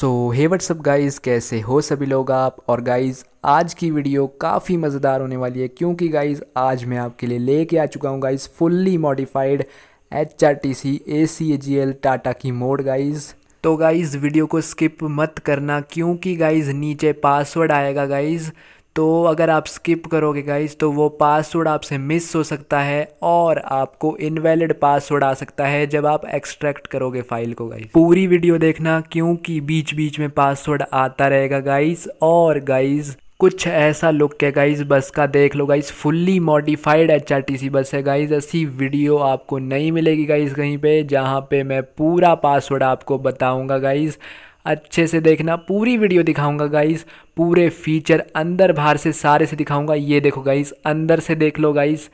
सो हे WhatsApp guys कैसे हो सभी लोग आप और गाइज़ आज की वीडियो काफ़ी मज़ेदार होने वाली है क्योंकि गाइज़ आज मैं आपके लिए लेके आ चुका हूँ guys fully modified H R T C A C A G L Tata की मोड गाइज़ तो गाइज़ वीडियो को स्किप मत करना क्योंकि गाइज़ नीचे पासवर्ड आएगा गाइज़ तो अगर आप स्किप करोगे गाइज तो वो पासवर्ड आपसे मिस हो सकता है और आपको इनवैलिड पासवर्ड आ सकता है जब आप एक्सट्रैक्ट करोगे फाइल को गाइज पूरी वीडियो देखना क्योंकि बीच बीच में पासवर्ड आता रहेगा गाइज और गाइज कुछ ऐसा लुक है गाइज बस का देख लो guys fully modified H bus है गाइज ऐसी वीडियो आपको नहीं मिलेगी गाइज कहीं पे जहाँ पे मैं पूरा पासवर्ड आपको बताऊंगा गाइज अच्छे से देखना पूरी वीडियो दिखाऊंगा गाइस पूरे फीचर अंदर बाहर से सारे से दिखाऊंगा ये देखो गाइस अंदर से देख लो गाइस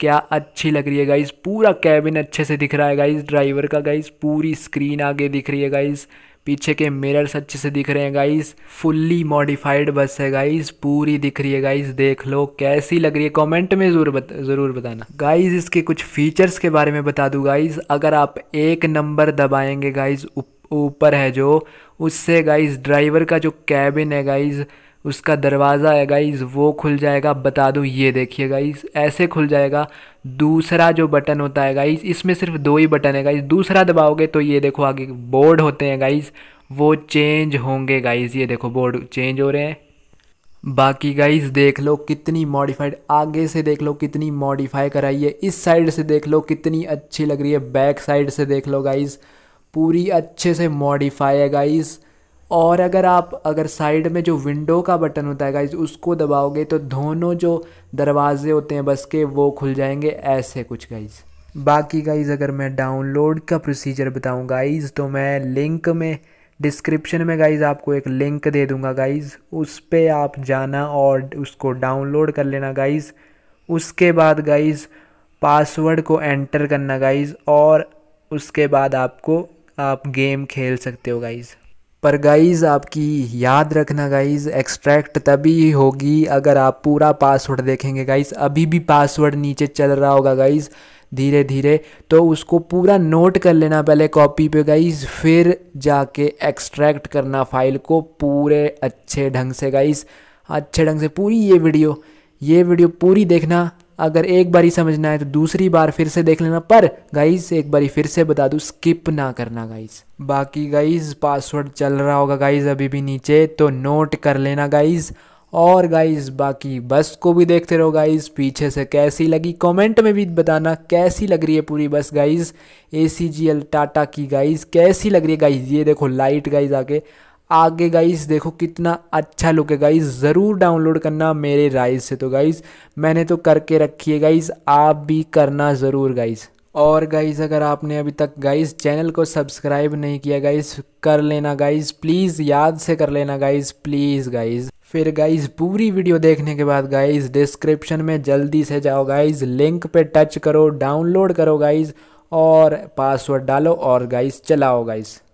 क्या अच्छी लग रही है गाइस पूरा कैबिन अच्छे से दिख रहा है गाइस ड्राइवर का गाइस पूरी स्क्रीन आगे दिख रही है गाइस पीछे के मिरर्स अच्छे से दिख रहे हैं गाइस फुल्ली मॉडिफाइड बस है गाइस पूरी दिख रही है गाइस देख लो कैसी लग रही है कमेंट में ज़रूर बत, ज़रूर बताना गाइस इसके कुछ फीचर्स के बारे में बता दूं गाइस अगर आप एक नंबर दबाएंगे गाइस ऊपर ऊपर है जो उससे गाइज ड्राइवर का जो कैबिन है गाइज उसका दरवाज़ा है गाइज़ वो खुल जाएगा बता दूँ ये देखिए गाइज़ ऐसे खुल जाएगा दूसरा जो बटन होता है गाइज़ इसमें सिर्फ दो ही बटन है गाइज़ दूसरा दबाओगे तो ये देखो आगे बोर्ड होते हैं गाइज़ वो चेंज होंगे गाइज़ ये देखो बोर्ड चेंज हो रहे हैं बाकी गाइज़ देख लो कितनी मॉडिफाइड आगे से देख लो कितनी मॉडिफाई कराई है इस साइड से देख लो कितनी अच्छी लग रही है बैक साइड से देख लो गाइज़ पूरी अच्छे से मॉडिफाई है गाइस और अगर आप अगर साइड में जो विंडो का बटन होता है गाइज उसको दबाओगे तो दोनों जो दरवाजे होते हैं बस के वो खुल जाएंगे ऐसे कुछ गाइज बाकी गाइज अगर मैं डाउनलोड का प्रोसीजर बताऊँ गाइज तो मैं लिंक में डिस्क्रिप्शन में गाइज आपको एक लिंक दे दूंगा गाइज उस पर आप जाना और उसको डाउनलोड कर लेना गाइज उसके बाद गाइज पासवर्ड को एंटर करना गाइज और उसके बाद आपको आप गेम खेल सकते हो गाइज़ पर गाइज़ आपकी याद रखना गाइज़ एक्सट्रैक्ट तभी होगी अगर आप पूरा पासवर्ड देखेंगे गाइज़ अभी भी पासवर्ड नीचे चल रहा होगा गाइज़ धीरे धीरे तो उसको पूरा नोट कर लेना पहले कॉपी पे गाइज़ फिर जाके एक्सट्रैक्ट करना फाइल को पूरे अच्छे ढंग से गाइज़ अच्छे ढंग से पूरी ये वीडियो ये वीडियो पूरी देखना अगर एक बारी समझना है तो दूसरी बार फिर से देख लेना पर गाइज एक बारी फिर से बता दूँ स्किप ना करना गाइज बाकी गाइज पासवर्ड चल रहा होगा गाइज अभी भी नीचे तो नोट कर लेना गाइज और गाइज बाकी बस को भी देखते रहो गाइज पीछे से कैसी लगी कमेंट में भी बताना कैसी लग रही है पूरी बस गाइज ए टाटा की गाइज कैसी लग रही है गाइज ये देखो लाइट गाइज आके आगे गाइस देखो कितना अच्छा लुक है गाइस ज़रूर डाउनलोड करना मेरे राइज से तो गाइस मैंने तो करके रखी है गाइस आप भी करना ज़रूर गाइस और गाइज़ अगर आपने अभी तक गाइज़ चैनल को सब्सक्राइब नहीं किया गाइज़ कर लेना गाइज़ प्लीज़ याद से कर लेना गाइज़ प्लीज़ गाइज़ फिर गाइज पूरी वीडियो देखने के बाद गाइज डिस्क्रिप्शन में जल्दी से जाओ गाइज लिंक पे टच करो डाउनलोड करो गाइज और पासवर्ड डालो और गाइज चलाओ गाइज़